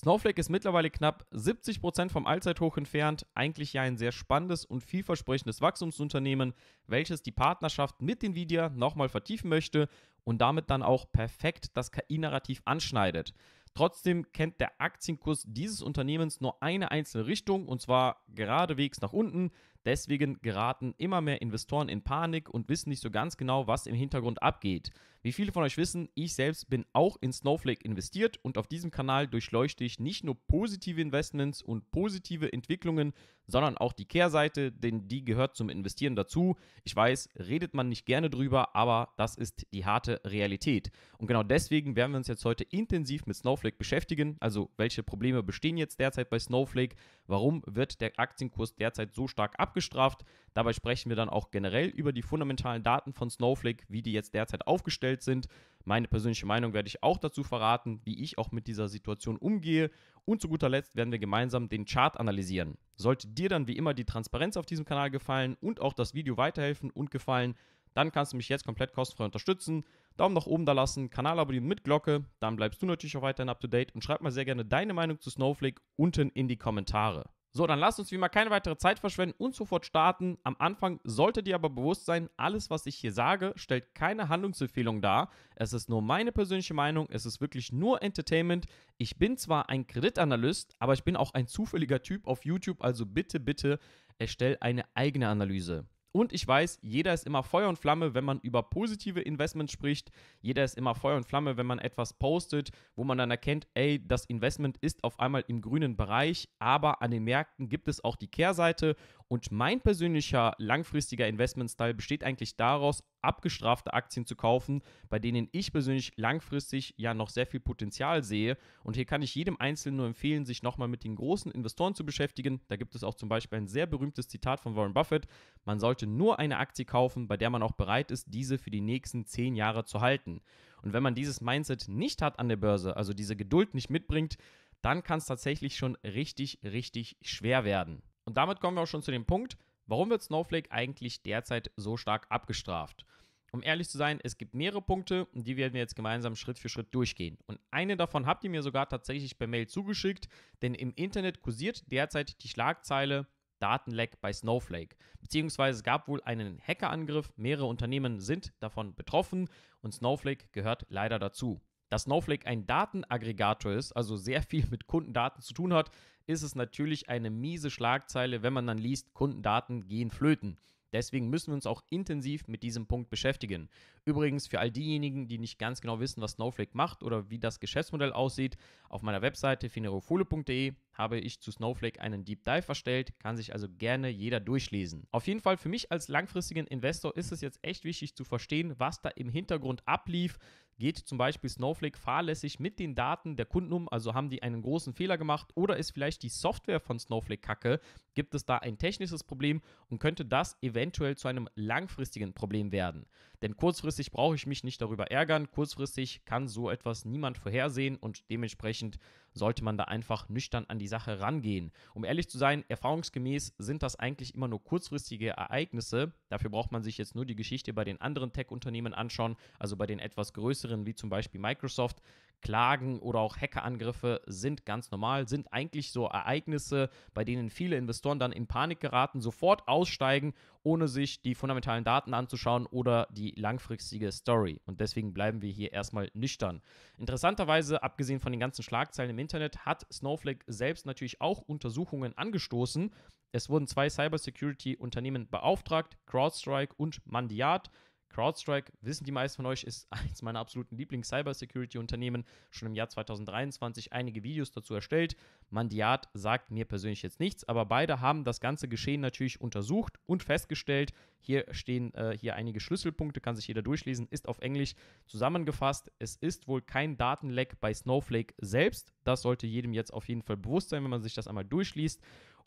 Snowflake ist mittlerweile knapp 70% Prozent vom Allzeithoch entfernt, eigentlich ja ein sehr spannendes und vielversprechendes Wachstumsunternehmen, welches die Partnerschaft mit Nvidia nochmal vertiefen möchte und damit dann auch perfekt das KI-Narrativ anschneidet. Trotzdem kennt der Aktienkurs dieses Unternehmens nur eine einzelne Richtung und zwar geradewegs nach unten. Deswegen geraten immer mehr Investoren in Panik und wissen nicht so ganz genau, was im Hintergrund abgeht. Wie viele von euch wissen, ich selbst bin auch in Snowflake investiert und auf diesem Kanal durchleuchte ich nicht nur positive Investments und positive Entwicklungen, sondern auch die Kehrseite, denn die gehört zum Investieren dazu. Ich weiß, redet man nicht gerne drüber, aber das ist die harte Realität. Und genau deswegen werden wir uns jetzt heute intensiv mit Snowflake beschäftigen. Also, welche Probleme bestehen jetzt derzeit bei Snowflake? Warum wird der Aktienkurs derzeit so stark abgeschlossen? abgestraft. Dabei sprechen wir dann auch generell über die fundamentalen Daten von Snowflake, wie die jetzt derzeit aufgestellt sind. Meine persönliche Meinung werde ich auch dazu verraten, wie ich auch mit dieser Situation umgehe. Und zu guter Letzt werden wir gemeinsam den Chart analysieren. Sollte dir dann wie immer die Transparenz auf diesem Kanal gefallen und auch das Video weiterhelfen und gefallen, dann kannst du mich jetzt komplett kostenfrei unterstützen. Daumen nach oben da lassen, Kanal abonnieren mit Glocke, dann bleibst du natürlich auch weiterhin up to date und schreib mal sehr gerne deine Meinung zu Snowflake unten in die Kommentare. So, dann lasst uns wie immer keine weitere Zeit verschwenden und sofort starten. Am Anfang solltet ihr aber bewusst sein, alles, was ich hier sage, stellt keine Handlungsempfehlung dar. Es ist nur meine persönliche Meinung, es ist wirklich nur Entertainment. Ich bin zwar ein Kreditanalyst, aber ich bin auch ein zufälliger Typ auf YouTube, also bitte, bitte erstell eine eigene Analyse. Und ich weiß, jeder ist immer Feuer und Flamme, wenn man über positive Investments spricht. Jeder ist immer Feuer und Flamme, wenn man etwas postet, wo man dann erkennt, ey, das Investment ist auf einmal im grünen Bereich, aber an den Märkten gibt es auch die Kehrseite und mein persönlicher langfristiger Investmentstyle besteht eigentlich daraus, abgestrafte Aktien zu kaufen, bei denen ich persönlich langfristig ja noch sehr viel Potenzial sehe. Und hier kann ich jedem Einzelnen nur empfehlen, sich nochmal mit den großen Investoren zu beschäftigen. Da gibt es auch zum Beispiel ein sehr berühmtes Zitat von Warren Buffett. Man sollte nur eine Aktie kaufen, bei der man auch bereit ist, diese für die nächsten zehn Jahre zu halten. Und wenn man dieses Mindset nicht hat an der Börse, also diese Geduld nicht mitbringt, dann kann es tatsächlich schon richtig, richtig schwer werden. Und damit kommen wir auch schon zu dem Punkt, warum wird Snowflake eigentlich derzeit so stark abgestraft? Um ehrlich zu sein, es gibt mehrere Punkte und die werden wir jetzt gemeinsam Schritt für Schritt durchgehen. Und eine davon habt ihr mir sogar tatsächlich per Mail zugeschickt, denn im Internet kursiert derzeit die Schlagzeile Datenleck bei Snowflake. Beziehungsweise es gab wohl einen Hackerangriff, mehrere Unternehmen sind davon betroffen und Snowflake gehört leider dazu. Da Snowflake ein Datenaggregator ist, also sehr viel mit Kundendaten zu tun hat, ist es natürlich eine miese Schlagzeile, wenn man dann liest, Kundendaten gehen flöten. Deswegen müssen wir uns auch intensiv mit diesem Punkt beschäftigen. Übrigens, für all diejenigen, die nicht ganz genau wissen, was Snowflake macht oder wie das Geschäftsmodell aussieht, auf meiner Webseite finerofole.de habe ich zu Snowflake einen Deep Dive erstellt, kann sich also gerne jeder durchlesen. Auf jeden Fall für mich als langfristigen Investor ist es jetzt echt wichtig zu verstehen, was da im Hintergrund ablief geht zum Beispiel Snowflake fahrlässig mit den Daten der Kunden um, also haben die einen großen Fehler gemacht oder ist vielleicht die Software von Snowflake kacke, gibt es da ein technisches Problem und könnte das eventuell zu einem langfristigen Problem werden. Denn kurzfristig brauche ich mich nicht darüber ärgern. Kurzfristig kann so etwas niemand vorhersehen und dementsprechend sollte man da einfach nüchtern an die Sache rangehen. Um ehrlich zu sein, erfahrungsgemäß sind das eigentlich immer nur kurzfristige Ereignisse. Dafür braucht man sich jetzt nur die Geschichte bei den anderen Tech-Unternehmen anschauen, also bei den etwas größeren wie zum Beispiel Microsoft. Klagen oder auch Hackerangriffe sind ganz normal, sind eigentlich so Ereignisse, bei denen viele Investoren dann in Panik geraten, sofort aussteigen, ohne sich die fundamentalen Daten anzuschauen oder die langfristige Story. Und deswegen bleiben wir hier erstmal nüchtern. Interessanterweise, abgesehen von den ganzen Schlagzeilen im Internet, hat Snowflake selbst natürlich auch Untersuchungen angestoßen. Es wurden zwei Cybersecurity-Unternehmen beauftragt, CrowdStrike und Mandiat. CrowdStrike, wissen die meisten von euch, ist eines meiner absoluten Lieblings-Cybersecurity-Unternehmen. Schon im Jahr 2023 einige Videos dazu erstellt. Mandiat sagt mir persönlich jetzt nichts, aber beide haben das ganze Geschehen natürlich untersucht und festgestellt. Hier stehen äh, hier einige Schlüsselpunkte, kann sich jeder durchlesen, ist auf Englisch zusammengefasst. Es ist wohl kein Datenleck bei Snowflake selbst. Das sollte jedem jetzt auf jeden Fall bewusst sein, wenn man sich das einmal durchliest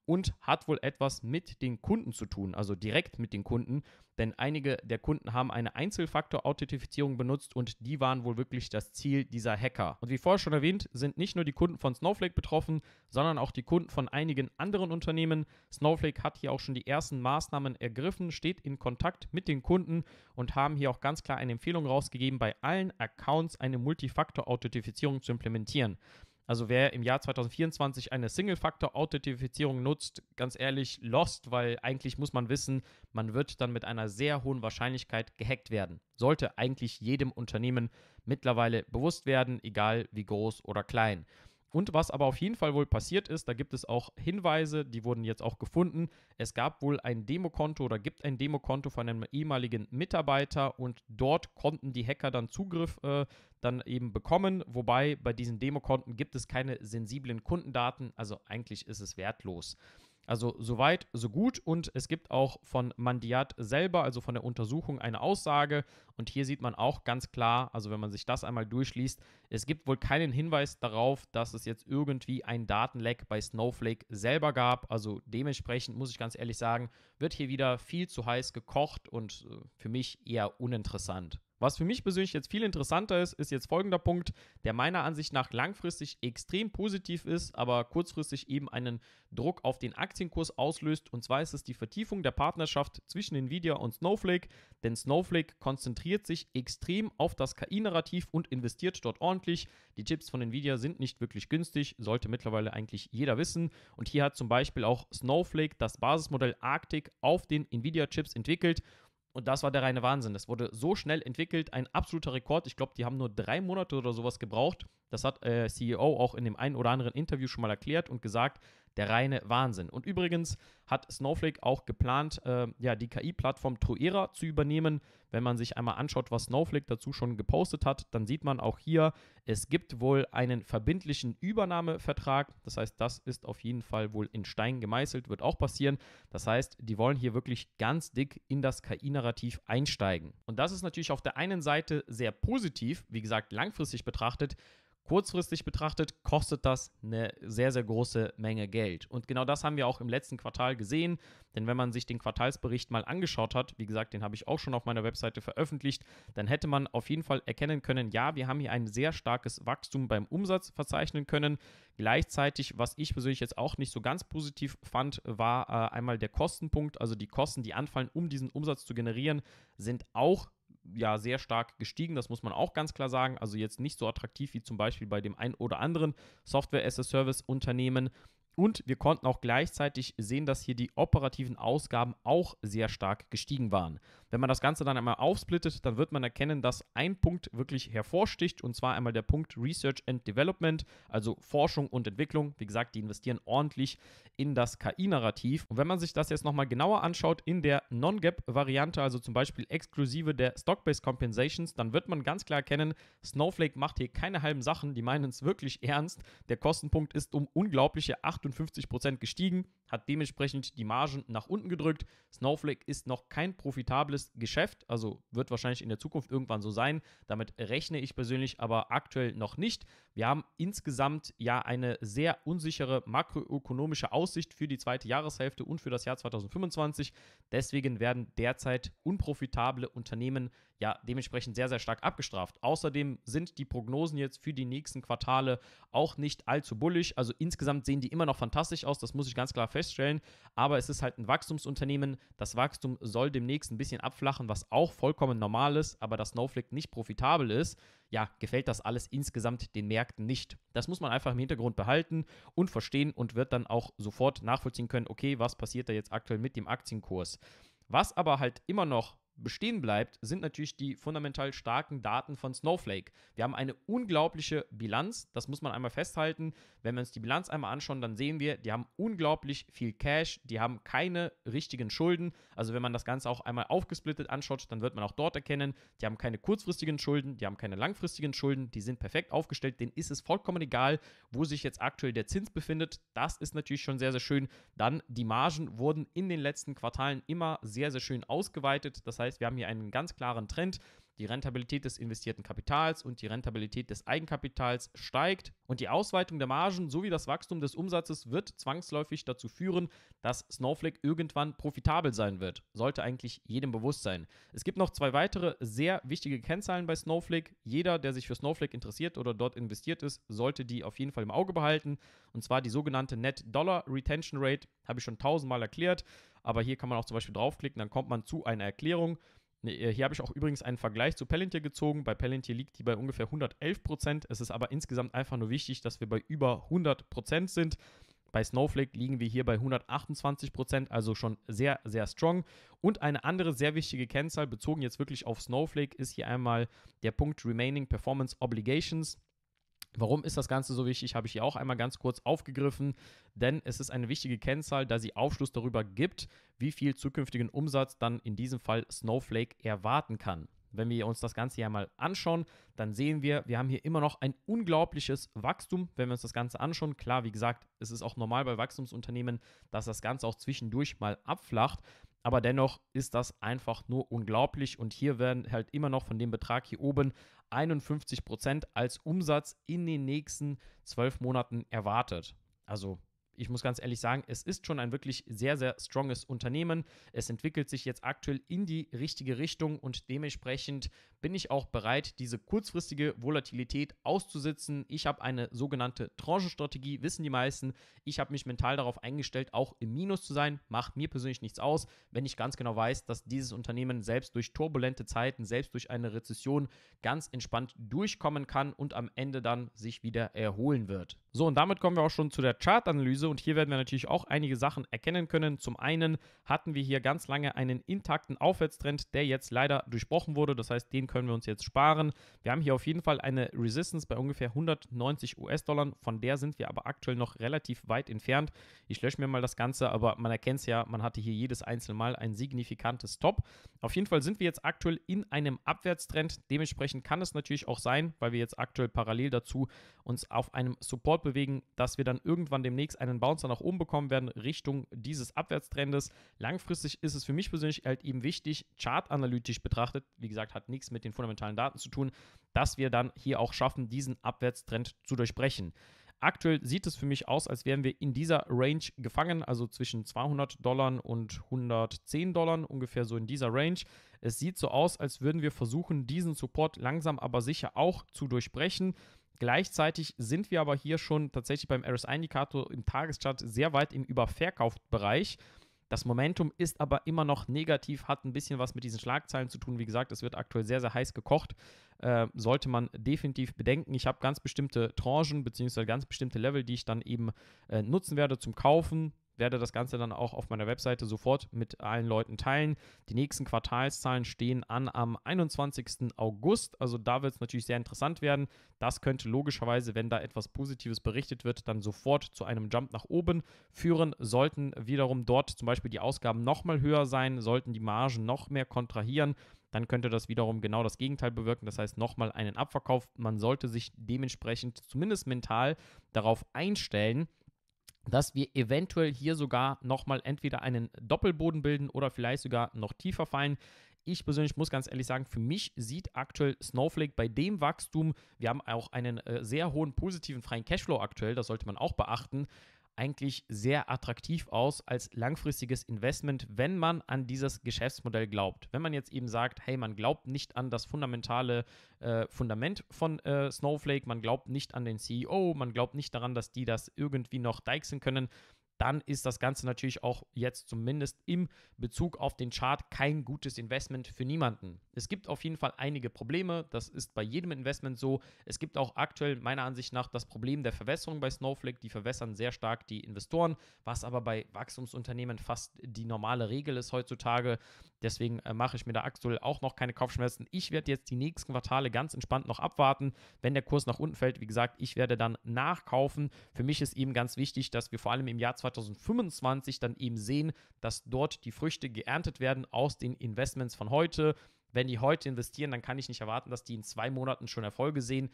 und hat wohl etwas mit den Kunden zu tun, also direkt mit den Kunden, denn einige der Kunden haben eine Einzelfaktor-Authentifizierung benutzt und die waren wohl wirklich das Ziel dieser Hacker. Und wie vorher schon erwähnt, sind nicht nur die Kunden von Snowflake betroffen, sondern auch die Kunden von einigen anderen Unternehmen. Snowflake hat hier auch schon die ersten Maßnahmen ergriffen, steht in Kontakt mit den Kunden und haben hier auch ganz klar eine Empfehlung rausgegeben, bei allen Accounts eine Multifaktor-Authentifizierung zu implementieren. Also wer im Jahr 2024 eine Single-Factor-Authentifizierung nutzt, ganz ehrlich, lost, weil eigentlich muss man wissen, man wird dann mit einer sehr hohen Wahrscheinlichkeit gehackt werden. Sollte eigentlich jedem Unternehmen mittlerweile bewusst werden, egal wie groß oder klein. Und was aber auf jeden Fall wohl passiert ist, da gibt es auch Hinweise, die wurden jetzt auch gefunden. Es gab wohl ein Demokonto oder gibt ein Demokonto von einem ehemaligen Mitarbeiter und dort konnten die Hacker dann Zugriff äh, dann eben bekommen. Wobei bei diesen Demokonten gibt es keine sensiblen Kundendaten, also eigentlich ist es wertlos. Also soweit, so gut. Und es gibt auch von Mandiat selber, also von der Untersuchung, eine Aussage. Und hier sieht man auch ganz klar, also wenn man sich das einmal durchliest, es gibt wohl keinen Hinweis darauf, dass es jetzt irgendwie ein Datenleck bei Snowflake selber gab. Also dementsprechend muss ich ganz ehrlich sagen, wird hier wieder viel zu heiß gekocht und äh, für mich eher uninteressant. Was für mich persönlich jetzt viel interessanter ist, ist jetzt folgender Punkt, der meiner Ansicht nach langfristig extrem positiv ist, aber kurzfristig eben einen Druck auf den Aktienkurs auslöst. Und zwar ist es die Vertiefung der Partnerschaft zwischen Nvidia und Snowflake, denn Snowflake konzentriert sich extrem auf das KI-Narrativ und investiert dort ordentlich. Die Chips von Nvidia sind nicht wirklich günstig, sollte mittlerweile eigentlich jeder wissen. Und hier hat zum Beispiel auch Snowflake das Basismodell Arctic auf den Nvidia-Chips entwickelt und das war der reine Wahnsinn. Das wurde so schnell entwickelt, ein absoluter Rekord. Ich glaube, die haben nur drei Monate oder sowas gebraucht. Das hat äh, CEO auch in dem einen oder anderen Interview schon mal erklärt und gesagt, der reine Wahnsinn. Und übrigens hat Snowflake auch geplant, äh, ja, die KI-Plattform Truera zu übernehmen. Wenn man sich einmal anschaut, was Snowflake dazu schon gepostet hat, dann sieht man auch hier, es gibt wohl einen verbindlichen Übernahmevertrag. Das heißt, das ist auf jeden Fall wohl in Stein gemeißelt, wird auch passieren. Das heißt, die wollen hier wirklich ganz dick in das KI-Narrativ einsteigen. Und das ist natürlich auf der einen Seite sehr positiv, wie gesagt, langfristig betrachtet. Kurzfristig betrachtet kostet das eine sehr, sehr große Menge Geld. Und genau das haben wir auch im letzten Quartal gesehen. Denn wenn man sich den Quartalsbericht mal angeschaut hat, wie gesagt, den habe ich auch schon auf meiner Webseite veröffentlicht, dann hätte man auf jeden Fall erkennen können, ja, wir haben hier ein sehr starkes Wachstum beim Umsatz verzeichnen können. Gleichzeitig, was ich persönlich jetzt auch nicht so ganz positiv fand, war äh, einmal der Kostenpunkt. Also die Kosten, die anfallen, um diesen Umsatz zu generieren, sind auch ja sehr stark gestiegen, das muss man auch ganz klar sagen. Also jetzt nicht so attraktiv wie zum Beispiel bei dem ein oder anderen Software-as-a-Service-Unternehmen. Und wir konnten auch gleichzeitig sehen, dass hier die operativen Ausgaben auch sehr stark gestiegen waren. Wenn man das Ganze dann einmal aufsplittet, dann wird man erkennen, dass ein Punkt wirklich hervorsticht, und zwar einmal der Punkt Research and Development, also Forschung und Entwicklung. Wie gesagt, die investieren ordentlich in das KI-Narrativ. Und wenn man sich das jetzt nochmal genauer anschaut in der Non-Gap-Variante, also zum Beispiel exklusive der Stock-Based Compensations, dann wird man ganz klar erkennen, Snowflake macht hier keine halben Sachen, die meinen es wirklich ernst. Der Kostenpunkt ist um unglaubliche 8 58% Prozent gestiegen, hat dementsprechend die Margen nach unten gedrückt. Snowflake ist noch kein profitables Geschäft, also wird wahrscheinlich in der Zukunft irgendwann so sein. Damit rechne ich persönlich aber aktuell noch nicht. Wir haben insgesamt ja eine sehr unsichere makroökonomische Aussicht für die zweite Jahreshälfte und für das Jahr 2025. Deswegen werden derzeit unprofitable Unternehmen ja dementsprechend sehr, sehr stark abgestraft. Außerdem sind die Prognosen jetzt für die nächsten Quartale auch nicht allzu bullig. Also insgesamt sehen die immer noch fantastisch aus, das muss ich ganz klar feststellen. Aber es ist halt ein Wachstumsunternehmen. Das Wachstum soll demnächst ein bisschen abflachen, was auch vollkommen normal ist, aber dass Snowflake nicht profitabel ist, ja, gefällt das alles insgesamt den Märkten nicht. Das muss man einfach im Hintergrund behalten und verstehen und wird dann auch sofort nachvollziehen können, okay, was passiert da jetzt aktuell mit dem Aktienkurs. Was aber halt immer noch bestehen bleibt, sind natürlich die fundamental starken Daten von Snowflake. Wir haben eine unglaubliche Bilanz, das muss man einmal festhalten. Wenn wir uns die Bilanz einmal anschauen, dann sehen wir, die haben unglaublich viel Cash, die haben keine richtigen Schulden. Also wenn man das Ganze auch einmal aufgesplittet anschaut, dann wird man auch dort erkennen, die haben keine kurzfristigen Schulden, die haben keine langfristigen Schulden, die sind perfekt aufgestellt, denen ist es vollkommen egal, wo sich jetzt aktuell der Zins befindet. Das ist natürlich schon sehr, sehr schön. Dann die Margen wurden in den letzten Quartalen immer sehr, sehr schön ausgeweitet. Das heißt, heißt, wir haben hier einen ganz klaren Trend. Die Rentabilität des investierten Kapitals und die Rentabilität des Eigenkapitals steigt und die Ausweitung der Margen sowie das Wachstum des Umsatzes wird zwangsläufig dazu führen, dass Snowflake irgendwann profitabel sein wird. Sollte eigentlich jedem bewusst sein. Es gibt noch zwei weitere sehr wichtige Kennzahlen bei Snowflake. Jeder, der sich für Snowflake interessiert oder dort investiert ist, sollte die auf jeden Fall im Auge behalten. Und zwar die sogenannte Net Dollar Retention Rate, habe ich schon tausendmal erklärt aber hier kann man auch zum Beispiel draufklicken, dann kommt man zu einer Erklärung. Ne, äh, hier habe ich auch übrigens einen Vergleich zu Palantir gezogen. Bei Palantir liegt die bei ungefähr 111 Es ist aber insgesamt einfach nur wichtig, dass wir bei über 100 sind. Bei Snowflake liegen wir hier bei 128 also schon sehr, sehr strong. Und eine andere sehr wichtige Kennzahl, bezogen jetzt wirklich auf Snowflake, ist hier einmal der Punkt Remaining Performance Obligations. Warum ist das Ganze so wichtig? Habe ich hier auch einmal ganz kurz aufgegriffen, denn es ist eine wichtige Kennzahl, da sie Aufschluss darüber gibt, wie viel zukünftigen Umsatz dann in diesem Fall Snowflake erwarten kann. Wenn wir uns das Ganze ja mal anschauen, dann sehen wir, wir haben hier immer noch ein unglaubliches Wachstum, wenn wir uns das Ganze anschauen. Klar, wie gesagt, es ist auch normal bei Wachstumsunternehmen, dass das Ganze auch zwischendurch mal abflacht. Aber dennoch ist das einfach nur unglaublich. Und hier werden halt immer noch von dem Betrag hier oben 51 Prozent als Umsatz in den nächsten zwölf Monaten erwartet. Also ich muss ganz ehrlich sagen, es ist schon ein wirklich sehr, sehr stronges Unternehmen. Es entwickelt sich jetzt aktuell in die richtige Richtung und dementsprechend bin ich auch bereit, diese kurzfristige Volatilität auszusitzen. Ich habe eine sogenannte Tranchenstrategie, wissen die meisten. Ich habe mich mental darauf eingestellt, auch im Minus zu sein. Macht mir persönlich nichts aus, wenn ich ganz genau weiß, dass dieses Unternehmen selbst durch turbulente Zeiten, selbst durch eine Rezession ganz entspannt durchkommen kann und am Ende dann sich wieder erholen wird. So, und damit kommen wir auch schon zu der Chartanalyse Analyse und hier werden wir natürlich auch einige Sachen erkennen können. Zum einen hatten wir hier ganz lange einen intakten Aufwärtstrend, der jetzt leider durchbrochen wurde. Das heißt, den können wir uns jetzt sparen. Wir haben hier auf jeden Fall eine Resistance bei ungefähr 190 US-Dollar. Von der sind wir aber aktuell noch relativ weit entfernt. Ich lösche mir mal das Ganze, aber man erkennt es ja, man hatte hier jedes einzelne Mal ein signifikantes Top. Auf jeden Fall sind wir jetzt aktuell in einem Abwärtstrend. Dementsprechend kann es natürlich auch sein, weil wir jetzt aktuell parallel dazu uns auf einem Support bewegen, dass wir dann irgendwann demnächst einen einen Bouncer nach oben bekommen werden Richtung dieses Abwärtstrendes. Langfristig ist es für mich persönlich halt eben wichtig, chartanalytisch betrachtet, wie gesagt, hat nichts mit den fundamentalen Daten zu tun, dass wir dann hier auch schaffen, diesen Abwärtstrend zu durchbrechen. Aktuell sieht es für mich aus, als wären wir in dieser Range gefangen, also zwischen 200 Dollar und 110 Dollar, ungefähr so in dieser Range. Es sieht so aus, als würden wir versuchen, diesen Support langsam aber sicher auch zu durchbrechen. Gleichzeitig sind wir aber hier schon tatsächlich beim RSI-Indikator im Tageschart sehr weit im Überverkaufsbereich. Das Momentum ist aber immer noch negativ, hat ein bisschen was mit diesen Schlagzeilen zu tun. Wie gesagt, es wird aktuell sehr, sehr heiß gekocht. Äh, sollte man definitiv bedenken. Ich habe ganz bestimmte Tranchen bzw. ganz bestimmte Level, die ich dann eben äh, nutzen werde zum Kaufen werde das Ganze dann auch auf meiner Webseite sofort mit allen Leuten teilen. Die nächsten Quartalszahlen stehen an am 21. August, also da wird es natürlich sehr interessant werden. Das könnte logischerweise, wenn da etwas Positives berichtet wird, dann sofort zu einem Jump nach oben führen. Sollten wiederum dort zum Beispiel die Ausgaben nochmal höher sein, sollten die Margen noch mehr kontrahieren, dann könnte das wiederum genau das Gegenteil bewirken. Das heißt, nochmal einen Abverkauf. Man sollte sich dementsprechend zumindest mental darauf einstellen, dass wir eventuell hier sogar nochmal entweder einen Doppelboden bilden oder vielleicht sogar noch tiefer fallen. Ich persönlich muss ganz ehrlich sagen, für mich sieht aktuell Snowflake bei dem Wachstum, wir haben auch einen äh, sehr hohen positiven freien Cashflow aktuell, das sollte man auch beachten, eigentlich sehr attraktiv aus als langfristiges Investment, wenn man an dieses Geschäftsmodell glaubt. Wenn man jetzt eben sagt, hey, man glaubt nicht an das fundamentale äh, Fundament von äh, Snowflake, man glaubt nicht an den CEO, man glaubt nicht daran, dass die das irgendwie noch deichseln können, dann ist das Ganze natürlich auch jetzt zumindest im Bezug auf den Chart kein gutes Investment für niemanden. Es gibt auf jeden Fall einige Probleme, das ist bei jedem Investment so. Es gibt auch aktuell meiner Ansicht nach das Problem der Verwässerung bei Snowflake, die verwässern sehr stark die Investoren, was aber bei Wachstumsunternehmen fast die normale Regel ist heutzutage. Deswegen äh, mache ich mir da aktuell auch noch keine Kopfschmerzen. Ich werde jetzt die nächsten Quartale ganz entspannt noch abwarten, wenn der Kurs nach unten fällt. Wie gesagt, ich werde dann nachkaufen. Für mich ist eben ganz wichtig, dass wir vor allem im Jahr 2020 2025 dann eben sehen, dass dort die Früchte geerntet werden aus den Investments von heute. Wenn die heute investieren, dann kann ich nicht erwarten, dass die in zwei Monaten schon Erfolge sehen.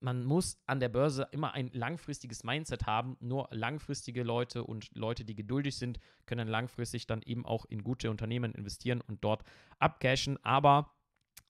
Man muss an der Börse immer ein langfristiges Mindset haben. Nur langfristige Leute und Leute, die geduldig sind, können langfristig dann eben auch in gute Unternehmen investieren und dort abcashen. Aber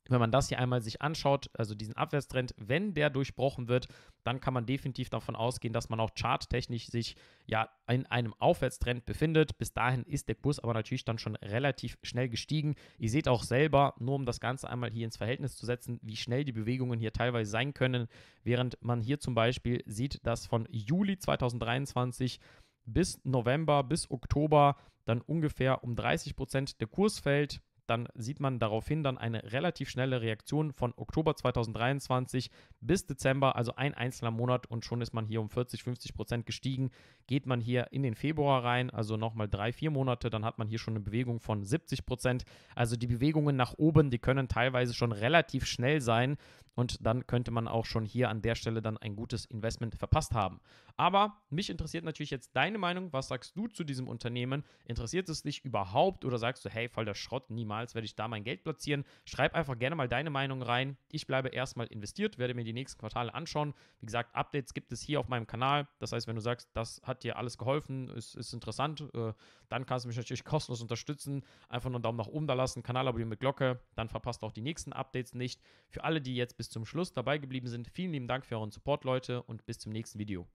wenn man das hier einmal sich anschaut, also diesen Abwärtstrend, wenn der durchbrochen wird, dann kann man definitiv davon ausgehen, dass man auch charttechnisch sich ja in einem Aufwärtstrend befindet. Bis dahin ist der Kurs aber natürlich dann schon relativ schnell gestiegen. Ihr seht auch selber, nur um das Ganze einmal hier ins Verhältnis zu setzen, wie schnell die Bewegungen hier teilweise sein können, während man hier zum Beispiel sieht, dass von Juli 2023 bis November, bis Oktober dann ungefähr um 30 Prozent der Kurs fällt dann sieht man daraufhin dann eine relativ schnelle Reaktion von Oktober 2023 bis Dezember, also ein einzelner Monat und schon ist man hier um 40, 50 Prozent gestiegen. Geht man hier in den Februar rein, also nochmal drei, vier Monate, dann hat man hier schon eine Bewegung von 70 Prozent. Also die Bewegungen nach oben, die können teilweise schon relativ schnell sein und dann könnte man auch schon hier an der Stelle dann ein gutes Investment verpasst haben. Aber mich interessiert natürlich jetzt deine Meinung. Was sagst du zu diesem Unternehmen? Interessiert es dich überhaupt oder sagst du, hey, voll der Schrott, niemals werde ich da mein Geld platzieren? Schreib einfach gerne mal deine Meinung rein. Ich bleibe erstmal investiert, werde mir die nächsten Quartale anschauen. Wie gesagt, Updates gibt es hier auf meinem Kanal. Das heißt, wenn du sagst, das hat dir alles geholfen, ist, ist interessant, äh, dann kannst du mich natürlich kostenlos unterstützen. Einfach nur einen Daumen nach oben da lassen, Kanal abonnieren mit Glocke, dann verpasst auch die nächsten Updates nicht. Für alle, die jetzt bis zum Schluss dabei geblieben sind, vielen lieben Dank für euren Support, Leute, und bis zum nächsten Video.